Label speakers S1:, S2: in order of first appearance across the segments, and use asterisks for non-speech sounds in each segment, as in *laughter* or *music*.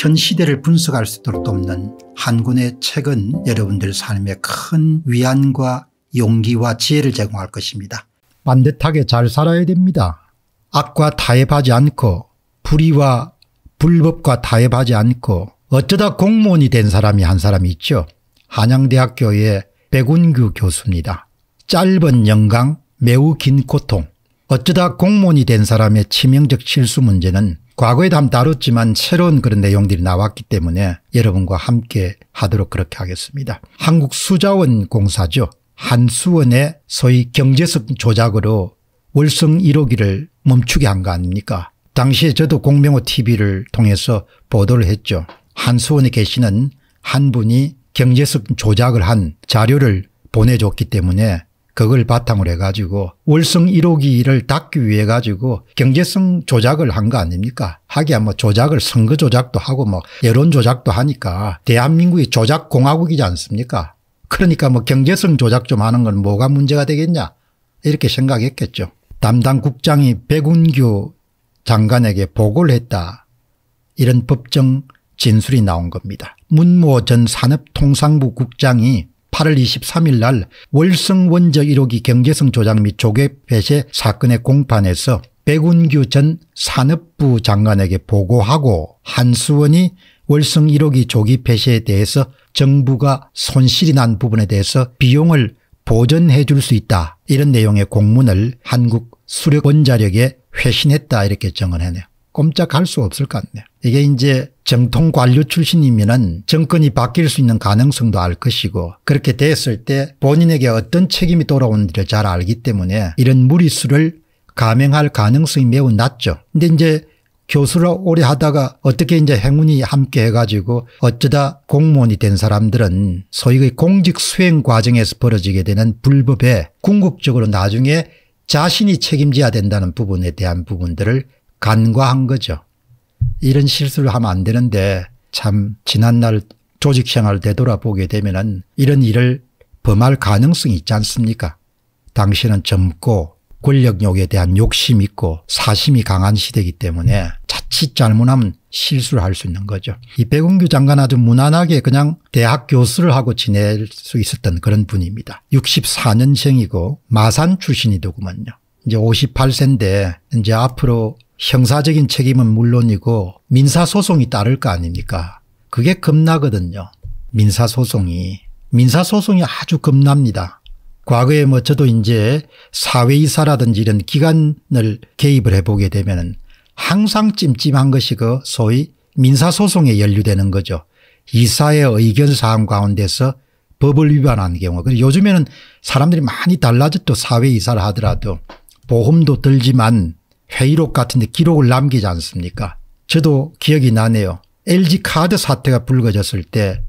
S1: 현 시대를 분석할 수 있도록 돕는 한군의 책은 여러분들 삶에 큰 위안과 용기와 지혜를 제공할 것입니다. 반듯하게 잘 살아야 됩니다. 악과 타협하지 않고 불의와 불법과 타협하지 않고 어쩌다 공무원이 된 사람이 한 사람이 있죠. 한양대학교의 백운규 교수입니다. 짧은 영광 매우 긴 고통 어쩌다 공무원이 된 사람의 치명적 실수 문제는 과거에도 한번 다뤘지만 새로운 그런 내용들이 나왔기 때문에 여러분과 함께 하도록 그렇게 하겠습니다. 한국수자원공사죠. 한수원의 소위 경제적 조작으로 월성 1호기를 멈추게 한 거 아닙니까 당시에 저도 공명호 tv를 통해서 보도를 했죠. 한수원에 계시는 한 분이 경제적 조작을 한 자료를 보내줬기 때문에 그걸 바탕으로 해가지고 월성 1호기를 닦기 위해 가지고 경제성 조작을 한 거 아닙니까? 하기야 뭐 조작을 선거 조작도 하고 뭐 여론 조작도 하니까 대한민국이 조작 공화국이지 않습니까? 그러니까 뭐 경제성 조작 좀 하는 건 뭐가 문제가 되겠냐 이렇게 생각했겠죠. 담당 국장이 백운규 장관에게 보고를 했다. 이런 법정 진술이 나온 겁니다. 문모 전 산업통상부 국장이 8월 23일 날 월성원저 1호기 경제성 조작 및조개 폐쇄 사건의 공판에서 백운규 전 산업부 장관에게 보고하고 한수원이 월성 1호기 조기 폐쇄에 대해서 정부가 손실이 난 부분에 대해서 비용을 보전해 줄 수 있다 이런 내용의 공문을 한국 수력원자력에 회신했다 이렇게 증언하네요 꼼짝할 수 없을 것 같네요. 이게 이제 정통 관료 출신이면은 정권이 바뀔 수 있는 가능성도 알 것이고 그렇게 됐을 때 본인에게 어떤 책임이 돌아오는지를 잘 알기 때문에 이런 무리수를 감행할 가능성이 매우 낮죠. 근데 이제 교수를 오래 하다가 어떻게 이제 행운이 함께 해가지고 어쩌다 공무원이 된 사람들은 소위 공직 수행 과정에서 벌어지게 되는 불법에 궁극적으로 나중에 자신이 책임져야 된다는 부분에 대한 부분들을 간과한 거죠. 이런 실수를 하면 안 되는데 참 지난날 조직 생활 되돌아보게 되면은 이런 일을 범할 가능성이 있지 않습니까? 당신은 젊고 권력욕에 대한 욕심 이 있고 사심이 강한 시대이기 때문에 자칫 잘못하면 실수를 할 수 있는 거죠. 이 백운규 장관 아주 무난하게 그냥 대학 교수를 하고 지낼 수 있었던 그런 분입니다. 64년생이고 마산 출신이더구먼요. 이제 58세인데 이제 앞으로 형사적인 책임은 물론이고 민사소송이 따를 거 아닙니까 그게 겁나거든요. 민사소송이. 민사소송이 아주 겁납니다. 과거에 뭐 저도 이제 사회이사라든지 이런 기관을 개입을 해보게 되면 항상 찜찜한 것이 그 소위 민사소송에 연루되는 거죠. 이사의 의견사항 가운데서 법을 위반한 경우 그리고 요즘에는 사람들이 많이 달라졌죠 사회이사를 하더라도 보험도 들지만 회의록 같은 데 기록을 남기지 않습니까 저도 기억이 나네요. LG 카드 사태가 불거졌을 때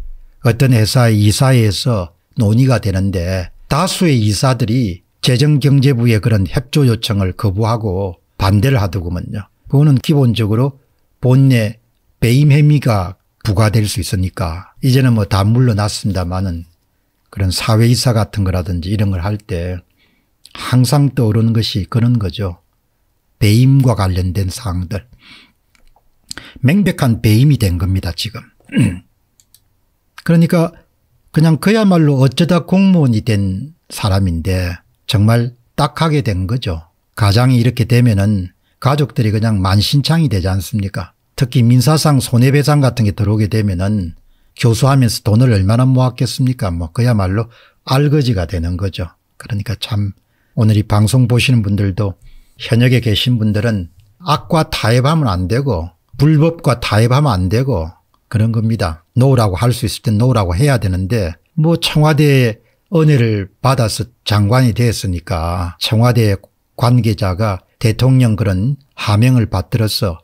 S1: 어떤 회사의 이사회에서 논의가 되는데 다수의 이사들이 재정경제부의 그런 협조 요청을 거부하고 반대를 하더구먼요. 그거는 기본적으로 본내 배임 혐의가 부과될 수 있으니까 이제는 뭐 다 물러났습니다만은 그런 사회이사 같은 거라든지 이런 걸 할 때 항상 떠오르는 것이 그런 거죠. 배임과 관련된 사항들 명백한 배임이 된 겁니다 지금. *clears throat* 그러니까 그냥 그야말로 어쩌다 공무원이 된 사람인데 정말 딱하게 된 거죠. 가장이 이렇게 되면은 가족들이 그냥 만신창이 되지 않습니까 특히 민사상 손해배상 같은 게 들어오게 되면은 교수하면서 돈을 얼마나 모았겠습니까 뭐 그야말로 알거지가 되는 거죠. 그러니까 참 오늘 이 방송 보시는 분들도 현역에 계신 분들은 악과 타협하면 안 되고 불법과 타협하면 안 되고 그런 겁니다. 노라고 할 수 있을 땐 노라고 해야 되는데 뭐 청와대의 은혜를 받아서 장관이 됐으니까 청와대 관계자가 대통령 그런 하명을 받들어서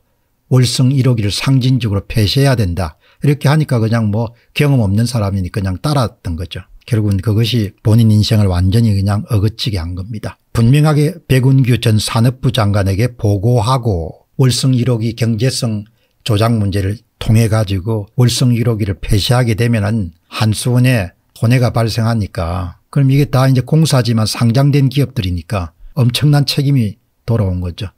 S1: 월성 1호기를 상징적으로 폐쇄해야 된다. 이렇게 하니까 그냥 뭐 경험 없는 사람이니 그냥 따랐던 거죠. 결국은 그것이 본인 인생을 완전히 그냥 어긋지게 한 겁니다. 분명하게 백운규 전 산업부 장관에게 보고하고 월성 1호기 경제성 조작 문제를 통해 가지고 월성 1호기를 폐쇄하게 되면 은 한수원에 손해가 발생하니까 그럼 이게 다 이제 공사지만 상장된 기업들이니까 엄청난 책임이 돌아온 거죠.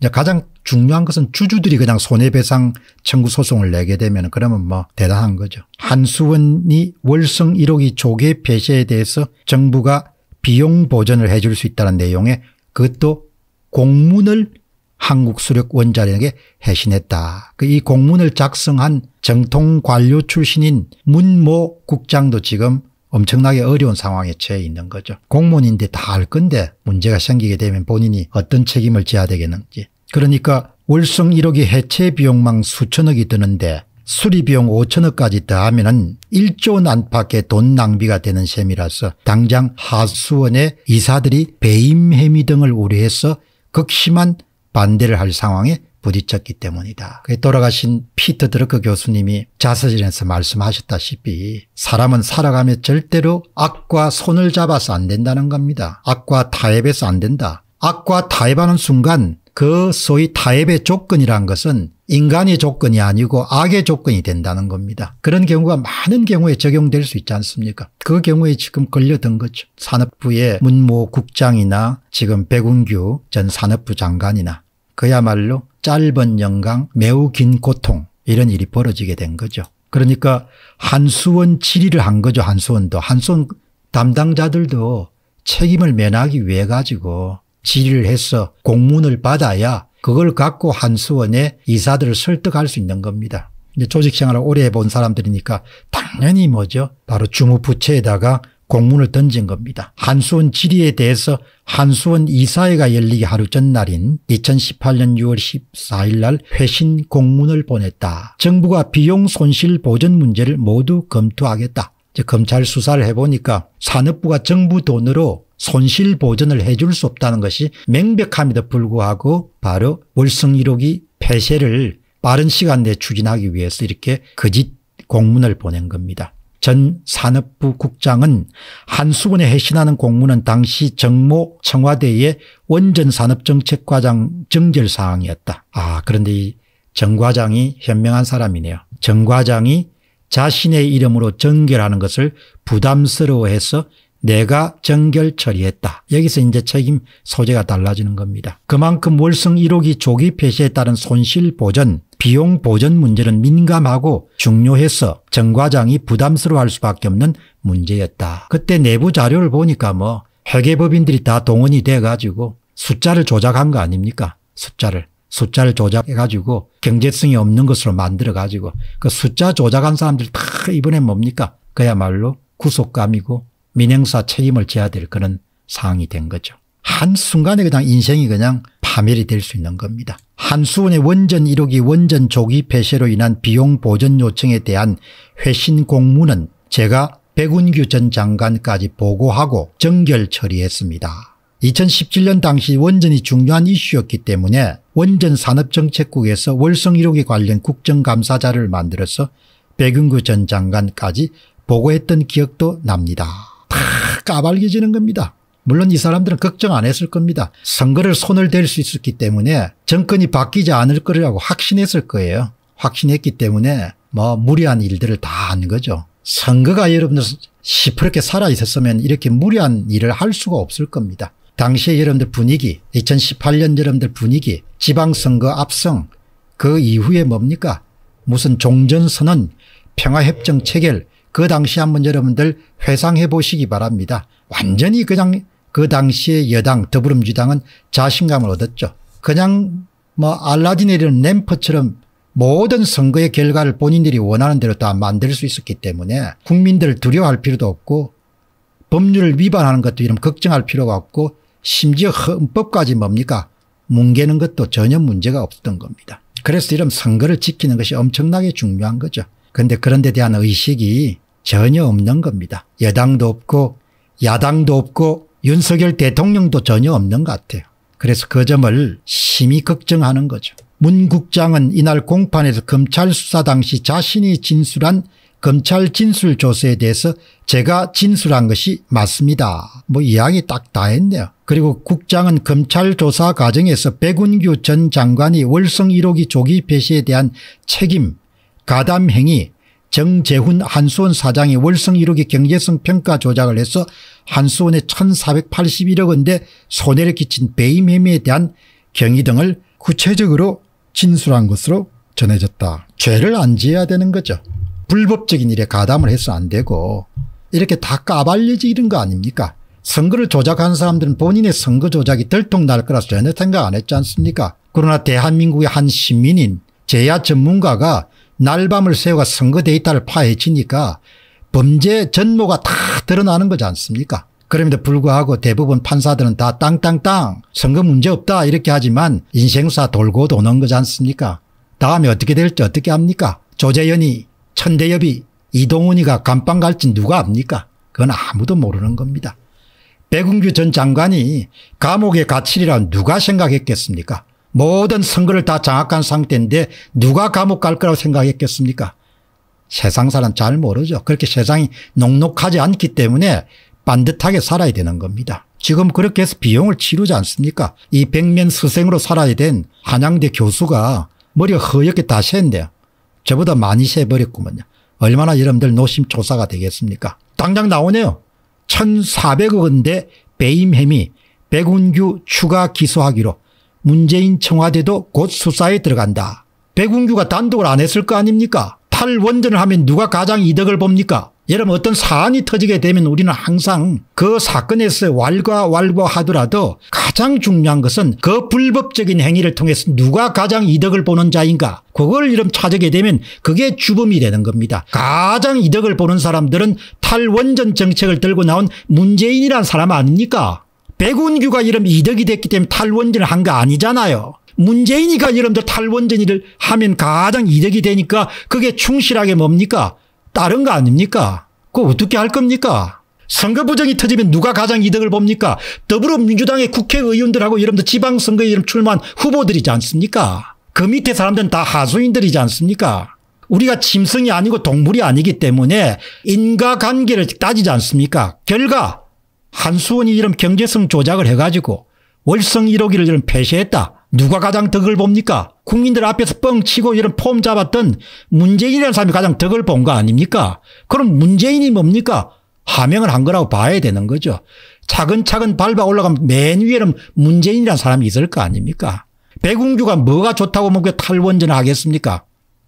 S1: 이제 가장 중요한 것은 주주들이 그냥 손해배상 청구 소송을 내게 되면 그러면 뭐 대단한 거죠. 한수원이 월성 1호기 조개 폐쇄에 대해서 정부가 비용 보전을 해줄 수 있다는 내용의 그것도 공문을 한국수력원자력에 해신했다. 그 이 공문을 작성한 정통 관료 출신인 문모 국장도 지금 엄청나게 어려운 상황에 처해 있는 거죠. 공무원인데 다 할 건데 문제가 생기게 되면 본인이 어떤 책임을 져야 되겠는지. 그러니까 월성 1억이 해체 비용만 수천억이 드는데 수리비용 5천억까지 더하면 은 1조 원 안팎의 돈 낭비가 되는 셈이라서 당장 하수원의 이사들이 배임 혐의 등을 우려해서 극심한 반대를 할 상황에 부딪혔기 때문이다. 돌아가신 피터 드러크 교수님이 자서전에서 말씀하셨다시피 사람은 살아가며 절대로 악과 손을 잡아서 안 된다는 겁니다. 악과 타협해서 안 된다. 악과 타협하는 순간 그 소위 타협의 조건이란 것은 인간의 조건이 아니고 악의 조건이 된다는 겁니다. 그런 경우가 많은 경우에 적용될 수 있지 않습니까 그 경우에 지금 걸려든 거죠. 산업부의 문모 국장이나 지금 백운규 전 산업부 장관이나 그야말로 짧은 영광 매우 긴 고통 이런 일이 벌어지게 된 거죠. 그러니까 한수원 질의를 한 거죠. 한수원도. 한수원 담당자들도 책임을 면하기 위해 가지고 질의를 해서 공문을 받아야 그걸 갖고 한수원에 이사들을 설득할 수 있는 겁니다. 이제 조직생활을 오래 해본 사람들이니까 당연히 뭐죠? 바로 주무부처에다가 공문을 던진 겁니다. 한수원 지리에 대해서 한수원 이사회가 열리기 하루 전날인 2018년 6월 14일 날 회신 공문을 보냈다. 정부가 비용 손실 보전 문제를 모두 검토하겠다. 이제 검찰 수사를 해보니까 산업부가 정부 돈으로 손실 보전을 해줄 수 없다는 것이 명백함에도 불구하고 바로 월성1호기 폐쇄를 빠른 시간 내에 추진하기 위해서 이렇게 거짓 그 공문을 보낸 겁니다. 전 산업부 국장은 한수원에 해신하는 공문은 당시 정모 청와대의 원전산업정책과장 정절사항이었다. 아 그런데 이 정과장이 현명한 사람이네요. 정과장이 자신의 이름으로 정결하는 것을 부담스러워해서 내가 정결 처리했다. 여기서 이제 책임 소재가 달라지는 겁니다. 그만큼 월성 1호기 조기 폐쇄에 따른 손실 보전, 비용 보전 문제는 민감하고 중요해서 정 과장이 부담스러워할 수밖에 없는 문제였다. 그때 내부 자료를 보니까 뭐 회계법인들이 다 동원이 돼가지고 숫자를 조작한 거 아닙니까? 숫자를. 숫자를 조작해가지고 경제성이 없는 것으로 만들어가지고 그 숫자 조작한 사람들 다 이번에 뭡니까? 그야말로 구속감이고 민영사 책임을 져야 될 그런 상황이 된 거죠. 한순간에 그냥 인생이 그냥 파멸이 될 수 있는 겁니다. 한수원의 원전 1호기 원전 조기 폐쇄로 인한 비용 보전 요청에 대한 회신 공문은 제가 백운규 전 장관까지 보고하고 정결 처리했습니다. 2017년 당시 원전이 중요한 이슈였기 때문에 원전산업정책국에서 월성 1호기 관련 국정감사자를 만들어서 백운규 전 장관까지 보고했던 기억도 납니다. 다 까발려지는 겁니다. 물론 이 사람들은 걱정 안 했을 겁니다. 선거를 손을 댈 수 있었기 때문에 정권이 바뀌지 않을 거라고 확신했을 거예요. 확신했기 때문에 뭐 무리한 일들을 다 한 거죠. 선거가 여러분들 시퍼렇게 살아있었으면 이렇게 무리한 일을 할 수가 없을 겁니다. 당시에 여러분들 분위기 2018년 여러분들 분위기 지방선거 압승 그 이후에 뭡니까 무슨 종전선언 평화협정 체결 그 당시 한번 여러분들 회상해 보시기 바랍니다. 완전히 그냥 그 당시의 여당 더불어민주당은 자신감을 얻었죠. 그냥 뭐 알라딘이라는 램프처럼 모든 선거의 결과를 본인들이 원하는 대로 다 만들 수 있었기 때문에 국민들을 두려워할 필요도 없고 법률을 위반하는 것도 이런 걱정할 필요가 없고 심지어 헌법까지 뭡니까 뭉개는 것도 전혀 문제가 없었던 겁니다. 그래서 이런 선거를 지키는 것이 엄청나게 중요한 거죠. 그런데 그런 데 대한 의식이 전혀 없는 겁니다. 여당도 없고 야당도 없고 윤석열 대통령도 전혀 없는 것 같아요. 그래서 그 점을 심히 걱정하는 거죠. 문 국장은 이날 공판에서 검찰 수사 당시 자신이 진술한 검찰 진술 조서에 대해서 제가 진술한 것이 맞습니다. 뭐 이야기 딱다 했네요. 그리고 국장은 검찰 조사 과정에서 백운규 전 장관이 월성 1호기 조기 폐쇄에 대한 책임 가담행위 정재훈 한수원 사장의 월성 1억기 경제성 평가 조작을 해서 한수원에 1481억 원대 손해를 끼친 배임 혐의에 대한 경위 등을 구체적으로 진술한 것으로 전해졌다. 죄를 안 지어야 되는 거죠. 불법적인 일에 가담을 해서 안 되고 이렇게 다 까발려지 이런 거 아닙니까 선거를 조작한 사람들은 본인의 선거 조작이 들통날 거라 전혀 생각 안 했지 않습니까 그러나 대한민국의 한 시민인 제야 전문가가 날밤을 새우가 선거 데이터를 파헤치니까 범죄 전모가 다 드러나는 거지 않습니까 그럼에도 불구하고 대부분 판사들은 다 땅땅땅 선거 문제 없다 이렇게 하지만 인생사 돌고 도는 거지 않습니까 다음에 어떻게 될지 어떻게 합니까 조재현이 천대엽이 이동훈이가 감방 갈지 누가 압니까 그건 아무도 모르는 겁니다. 백운규 전 장관이 감옥에 갇히리라 누가 생각했겠습니까 모든 선거를 다 장악한 상태인데 누가 감옥 갈 거라고 생각했겠습니까 세상 사람 잘 모르죠. 그렇게 세상이 녹록하지 않기 때문에 반듯하게 살아야 되는 겁니다. 지금 그렇게 해서 비용을 치르지 않습니까 이 백면 스생으로 살아야 된 한양대 교수가 머리가 허옇게 다 샜네요. 저보다 많이 새버렸구먼요. 얼마나 여러분들 노심초사가 되겠습니까 당장 나오네요. 1400억 원대 배임혐의 백운규 추가 기소하기로 문재인 청와대도 곧 수사에 들어간다. 백운규가 단독을 안 했을 거 아닙니까? 탈원전을 하면 누가 가장 이득을 봅니까? 여러분 어떤 사안이 터지게 되면 우리는 항상 그 사건에서 왈가왈부하더라도 가장 중요한 것은 그 불법적인 행위를 통해서 누가 가장 이득을 보는 자인가 그걸 이름 찾게 되면 그게 주범이 되는 겁니다. 가장 이득을 보는 사람들은 탈원전 정책을 들고 나온 문재인이란 사람 아닙니까? 백운규가 이름 이득이 됐기 때문에 탈원전을 한 거 아니잖아요. 문재인이가 여러분들 탈원전이를 하면 가장 이득이 되니까 그게 충실하게 뭡니까? 다른 거 아닙니까? 그거 어떻게 할 겁니까? 선거 부정이 터지면 누가 가장 이득을 봅니까? 더불어민주당의 국회의원들하고 여러분들 지방선거에 이름 출마한 후보들이지 않습니까? 그 밑에 사람들은 다 하수인들이지 않습니까? 우리가 짐승이 아니고 동물이 아니기 때문에 인과관계를 따지지 않습니까? 결과 한수원이 이런 경제성 조작을 해가지고 월성 1호기를 이런 폐쇄했다. 누가 가장 덕을 봅니까? 국민들 앞에서 뻥치고 이런 폼 잡았던 문재인이라는 사람이 가장 덕을 본 거 아닙니까? 그럼 문재인이 뭡니까? 하명을 한 거라고 봐야 되는 거죠. 차근차근 밟아 올라가면 맨 위에는 문재인이라는 사람이 있을 거 아닙니까? 배궁주가 뭐가 좋다고 뭐 탈원전을 하겠습니까?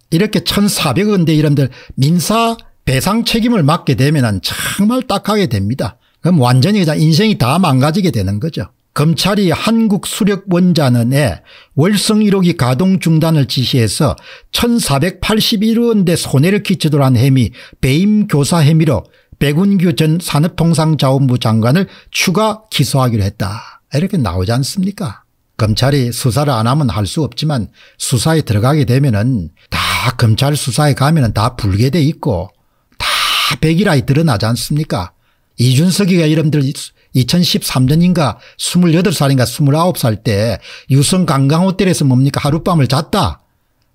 S1: 이렇게 1,400억 인데 이런들 민사 배상 책임을 맡게 되면 정말 딱하게 됩니다. 그럼 완전히 그냥 인생이 다 망가지게 되는 거죠. 검찰이 한국수력원자는에 월성 1호기 가동 중단을 지시해서 1481억 대 손해를 끼치도록 한 혐의 배임교사 혐의로 백운규 전 산업통상자원부 장관을 추가 기소하기로 했다. 이렇게 나오지 않습니까 검찰이 수사를 안 하면 할 수 없지만 수사에 들어가게 되면 은다 검찰 수사에 가면 은다 불게 돼 있고 다 백이라이 드러나지 않습니까 이준석이가 여러분들 2013년인가 28살인가 29살 때 유성 관광호텔에서 뭡니까 하룻밤을 잤다.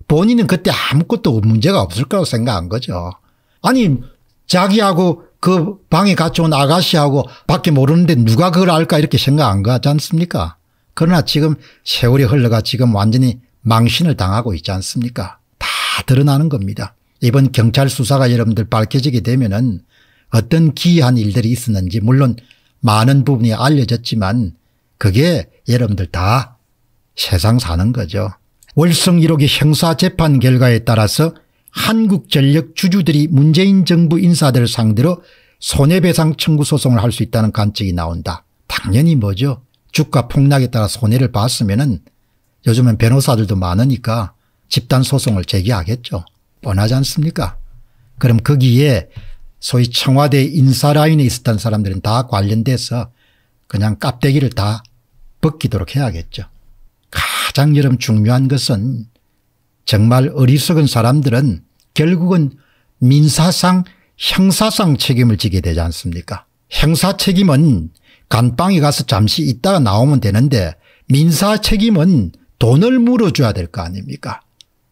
S1: 본인은 그때 아무것도 문제가 없을 거라고 생각한 거죠. 아니 자기하고 그 방에 같이 온 아가씨하고 밖에 모르는데 누가 그걸 알까 이렇게 생각 한거같지 않습니까 그러나 지금 세월이 흘러가 지금 완전히 망신을 당하고 있지 않습니까 다 드러나는 겁니다. 이번 경찰 수사가 여러분들 밝혀지게 되면은 어떤 기이한 일들이 있었는지 물론 많은 부분이 알려졌지만 그게 여러분들 다 세상 사는 거죠. 월성일호기 형사재판 결과에 따라서 한국전력 주주들이 문재인 정부 인사들 상대로 손해배상 청구 소송을 할 수 있다는 관측이 나온다. 당연히 뭐죠. 주가 폭락에 따라 손해를 봤으면 은 요즘은 변호사들도 많으니까 집단 소송을 제기하겠죠. 뻔하지 않습니까? 그럼 거기에 그 소위 청와대 인사라인에 있었던 사람들은 다 관련돼서 그냥 깝대기를 다 벗기도록 해야겠죠. 가장 여러분 중요한 것은 정말 어리석은 사람들은 결국은 민사상 형사상 책임을 지게 되지 않습니까 형사 책임은 간방에 가서 잠시 있다가 나오면 되는데 민사 책임은 돈을 물어줘야 될 거 아닙니까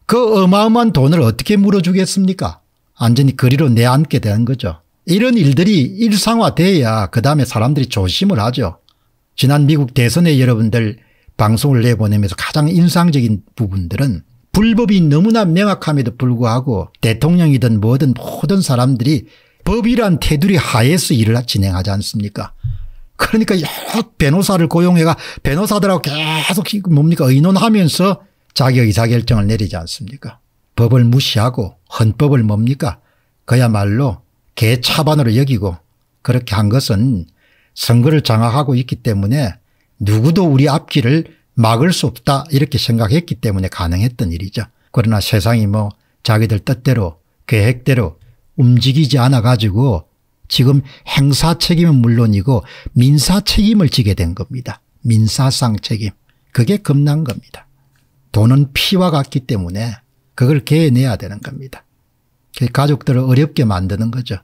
S1: 그 어마어마한 돈을 어떻게 물어주겠습니까 완전히 거리로 내앉게 되는 거죠. 이런 일들이 일상화돼야 그 다음에 사람들이 조심을 하죠. 지난 미국 대선에 여러분들 방송을 내보내면서 가장 인상적인 부분들은 불법이 너무나 명확함에도 불구하고 대통령이든 뭐든 모든 사람들이 법이란 테두리 하에서 일을 진행하지 않습니까 그러니까 변호사를 고용해가 변호사들하고 계속 뭡니까 의논하면서 자기 의사결정을 내리지 않습니까 법을 무시하고 헌법을 뭡니까 그야말로 개차반으로 여기고 그렇게 한 것은 선거를 장악하고 있기 때문에 누구도 우리 앞길을 막을 수 없다 이렇게 생각했기 때문에 가능했던 일이죠. 그러나 세상이 뭐 자기들 뜻대로 계획대로 움직이지 않아 가지고 지금 행사 책임은 물론이고 민사 책임을 지게 된 겁니다. 민사상 책임. 그게 겁난 겁니다. 돈은 피와 같기 때문에 그걸 개내야 해 되는 겁니다. 그 가족들을 어렵게 만드는 거죠.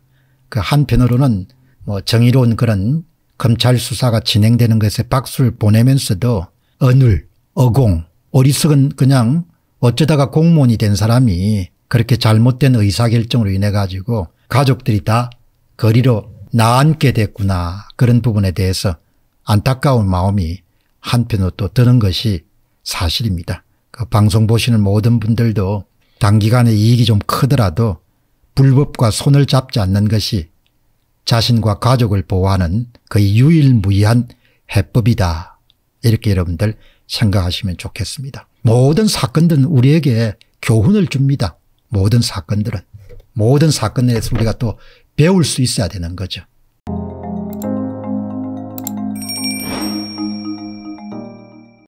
S1: 그 한편으로는 뭐 정의로운 그런 검찰 수사가 진행되는 것에 박수를 보내면서도 어눌, 어공, 어리석은 그냥 어쩌다가 공무원이 된 사람이 그렇게 잘못된 의사결정으로 인해 가지고 가족들이 다 거리로 나앉게 됐구나 그런 부분에 대해서 안타까운 마음이 한편으로 또 드는 것이 사실입니다. 아, 방송 보시는 모든 분들도 단기간에 이익이 좀 크더라도 불법과 손을 잡지 않는 것이 자신과 가족을 보호하는 거의 유일무이한 해법이다. 이렇게 여러분들 생각하시면 좋겠습니다. 모든 사건들은 우리에게 교훈을 줍니다. 모든 사건들은. 모든 사건에서 우리가 또 배울 수 있어야 되는 거죠.